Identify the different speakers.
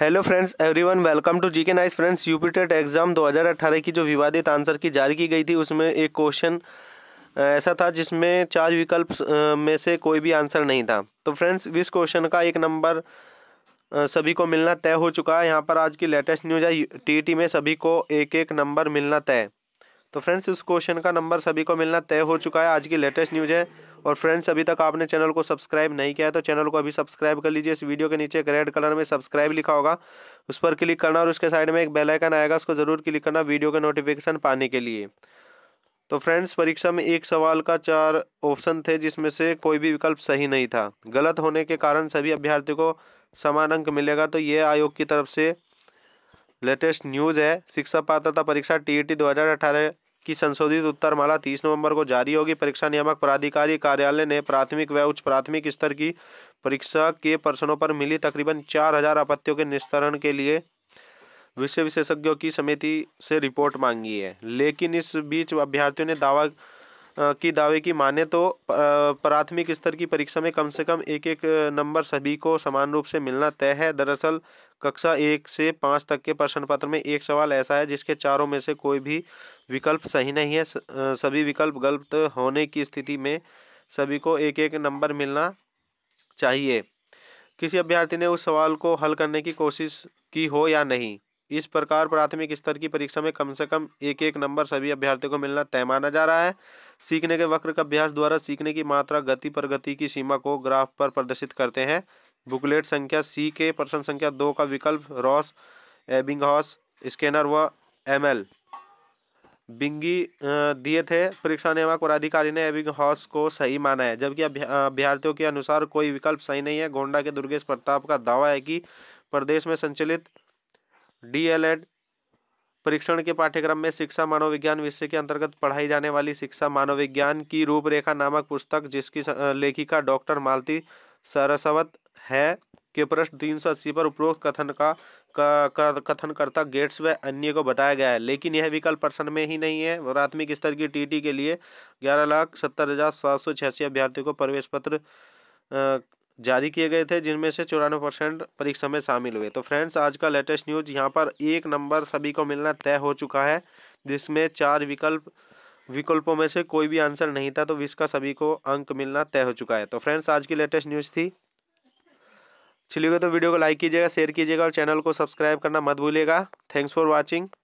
Speaker 1: hello friends everyone welcome to GK nice friends UPTET exam 2018 की जो विवादित answer की जारी की गई थी उसमें एक क्वेश्चन ऐसा था जिसमें चार विकल्प में से कोई भी आंसर नहीं था तो फ्रेंड्स इस क्वेश्चन का एक नंबर सभी को मिलना तय हो चुका है यहाँ पर आज की लेटेस्ट न्यूज़ है टी में सभी को एक एक नंबर मिलना तय तो फ्रेंड्स उस क्वेश्चन का नंबर सभी को मिलना तय हो चुका है आज की लेटेस्ट न्यूज़ है और फ्रेंड्स अभी तक आपने चैनल को सब्सक्राइब नहीं किया है तो चैनल को अभी सब्सक्राइब कर लीजिए इस वीडियो के नीचे एक रेड कलर में सब्सक्राइब लिखा होगा उस पर क्लिक करना और उसके साइड में एक बेल आइकन आएगा उसको ज़रूर क्लिक करना वीडियो का नोटिफिकेशन पाने के लिए तो फ्रेंड्स परीक्षा में एक सवाल का चार ऑप्शन थे जिसमें से कोई भी विकल्प सही नहीं था गलत होने के कारण सभी अभ्यर्थियों को समान अंक मिलेगा तो ये आयोग की तरफ से लेटेस्ट न्यूज़ है शिक्षा पात्रता परीक्षा टी ई टी दो हज़ार अठारह की संशोधित उत्तरमाला तीस नवंबर को जारी होगी परीक्षा नियामक प्राधिकारी कार्यालय ने प्राथमिक व उच्च प्राथमिक स्तर की परीक्षा के प्रश्नों पर मिली तकरीबन चार हजार आपत्तियों के निस्तारण के लिए विषय विशेषज्ञों की समिति से रिपोर्ट मांगी है लेकिन इस बीच अभ्यर्थियों ने दावा की दावे की माने तो प्राथमिक स्तर की परीक्षा में कम से कम एक एक नंबर सभी को समान रूप से मिलना तय है दरअसल कक्षा एक से पाँच तक के प्रश्न पत्र में एक सवाल ऐसा है जिसके चारों में से कोई भी विकल्प सही नहीं है सभी विकल्प गलत होने की स्थिति में सभी को एक एक नंबर मिलना चाहिए किसी अभ्यर्थी ने उस सवाल को हल करने की कोशिश की हो या नहीं इस प्रकार प्राथमिक स्तर की परीक्षा में कम से कम एक एक नंबर सभी अभ्यर्थियों को मिलना तय माना जा रहा है सीखने के वक्र का अभ्यास द्वारा सीखने की मात्रा गति पर गति की सीमा को ग्राफ पर प्रदर्शित करते हैं बुकलेट संख्या सी के प्रश्न संख्या दो का विकल्प रॉस एबिंग हॉस स्कैनर व एम एल बिंगी दिए थे परीक्षा नियामक और अधिकारी ने एबिंग हॉस को सही माना है जबकि अभ्यर्थियों के अनुसार कोई विकल्प सही नहीं है गोंडा के दुर्गेश प्रताप का दावा है कि प्रदेश में संचालित डीएलएड परीक्षण के पाठ्यक्रम में शिक्षा मनोविज्ञान विषय के अंतर्गत पढ़ाई जाने वाली शिक्षा मनोविज्ञान की रूपरेखा नामक पुस्तक जिसकी लेखिका डॉक्टर मालती सरस्वत है के प्रश्न तीन सौ अस्सी पर उपरोक्त कथन का, का कथनकर्ता गेट्स व अन्य को बताया गया है लेकिन यह विकल्प प्रश्न में ही नहीं है प्राथमिक स्तर की टीटी के लिए ग्यारह लाख सत्तर हज़ार सात सौ छियासी अभ्यर्थियों को प्रवेश पत्र जारी किए गए थे जिनमें से चौरानवे परसेंट परीक्षा में शामिल हुए तो फ्रेंड्स आज का लेटेस्ट न्यूज़ यहाँ पर एक नंबर सभी को मिलना तय हो चुका है जिसमें चार विकल्प विकल्पों में से कोई भी आंसर नहीं था तो इसका सभी को अंक मिलना तय हो चुका है तो फ्रेंड्स आज की लेटेस्ट न्यूज़ थी चलिएगा तो वीडियो को लाइक कीजिएगा शेयर कीजिएगा और चैनल को सब्सक्राइब करना मत भूलिएगा थैंक्स फॉर वॉचिंग